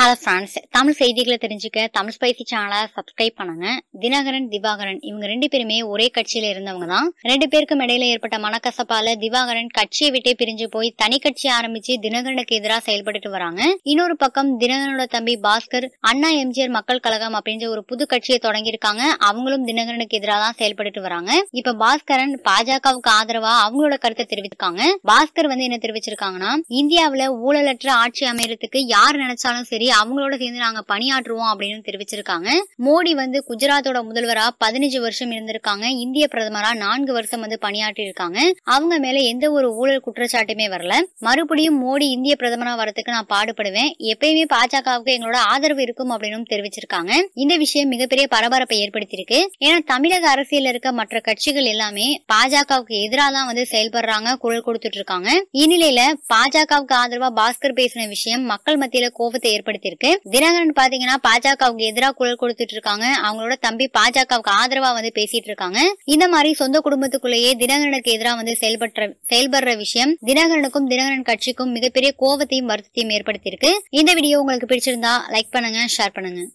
hello friends Tamil செய்திகளை தெரிஞ்சுக்க Tamil spicy சேனலை சப்ஸ்கிரைப் பண்ணுங்க தினகரன் திவாகரன் இவங்க ரெண்டு பேருமே ஒரே கட்சியில இருந்தவங்க தான் ரெண்டு பேருக்கும் இடையில ஏற்பட்ட மனக்கசப்பால திவாகரன் கட்சியை விட்டே பிரிஞ்சு போய் தனி கட்சி ஆரம்பிச்சு தினகரனுக்கு எதிராக செயல்பட்டு வராங்க இன்னொரு பக்கம் தினகரனோட தம்பி பாஸ்கர் அண்ணா எம்ஜிஆர் மக்கள் கழகம் அப்படின்ற ஒரு புது கட்சியை தொடங்கியிருக்காங்க அவங்களும் தினகரனுக்கு எதிராக தான் செயல்பட்டு வராங்க இப்ப பாஸ்கரன் பாஜகவுக்கு ஆதரவா அவங்களோட கருத்தை தெரிவிச்சிருக்காங்க பாஸ்கர் வந்து என்ன தெரிவிச்சிருக்காங்கன்னா இந்தியாவில ஊழலற்ற ஆட்சி அமைறதுக்கு யார் நினைச்சாலும் சரி அவங்களோட சேர்ந்து நாங்க பணியாற்றுவோம் அப்படின்னு தெரிவிச்சிருக்காங்க மோடி வந்து குஜராத்தோட முதல்வரா பதினஞ்சு வருஷம் இருந்திருக்காங்க இந்திய பிரதமரா நான்கு வருஷம் வந்து பணியாற்றி இருக்காங்க அவங்க மேல எந்த ஒரு ஊழல் குற்றச்சாட்டுமே வரல மறுபடியும் மோடி இந்திய பிரதமரா வரதுக்கு நான் பாடுபடுவேன் எப்பயுமே பாஜகவுக்கு எங்களோட ஆதரவு இருக்கும் அப்படின்னு தெரிவிச்சிருக்காங்க இந்த விஷயம் மிகப்பெரிய பரபரப்பை ஏற்படுத்தியிருக்கு ஏன்னா தமிழக அரசியல் இருக்க மற்ற கட்சிகள் எல்லாமே பாஜகவுக்கு எதிராக தான் வந்து செயல்படுறாங்க குரல் கொடுத்துட்டு இருக்காங்க இந்நிலையில பாஜகவுக்கு ஆதரவா பாஸ்கர் பேசின விஷயம் மக்கள் மத்தியில கோபத்தை ஏற்படுத்தி ஏற்படுத்தியிருக்கு தினகரன் பாத்தீங்கன்னா அவங்க எதிராக குரல் கொடுத்துட்டு இருக்காங்க அவங்களோட தம்பி பாஜகவுக்கு ஆதரவா வந்து பேசிட்டு இருக்காங்க இந்த மாதிரி சொந்த குடும்பத்துக்குள்ளேயே தினகரனுக்கு எதிராக வந்து செயல்பட்ட செயல்படுற விஷயம் தினகரனுக்கும் தினகரன் கட்சிக்கும் மிகப்பெரிய கோவத்தையும் வருத்தத்தையும் ஏற்படுத்தியிருக்கு இந்த வீடியோ உங்களுக்கு பிடிச்சிருந்தா லைக் பண்ணுங்க ஷேர் பண்ணுங்க